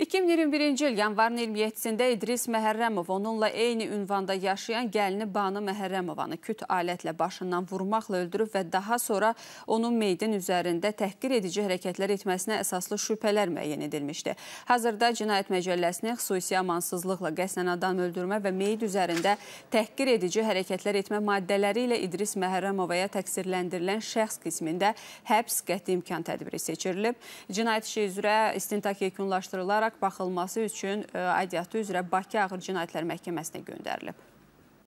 2021-ci il yanvarın 27-də İdris Məhərrəmov onunla eyni ünvanda yaşayan gəlini Banu Məhərrəmovanı küt alətlə başından vurmaqla öldürüb və daha sonra onun meydin üzərində təhqir edici hərəkətlər etməsinə əsaslı şübhələr müəyyən edilmişdi. Hazırda Cinayət Məcəlləsinin xüsusi amansızlıqla qəsdən adam öldürmə və meyd üzərində təhqir edici hərəkətlər etmə maddələri ilə İdris Məhərrəmovaya təqsirləndirilən şəxs qismində həbs qəti imkan tədbiri seçirilib. Cinayət işi üzrə istintaq yekunlaşdırılaraq baxılması üçün e, aidiyyatı üzrə Bakı Ağır Cinayətlər Məhkəməsinə göndərilib.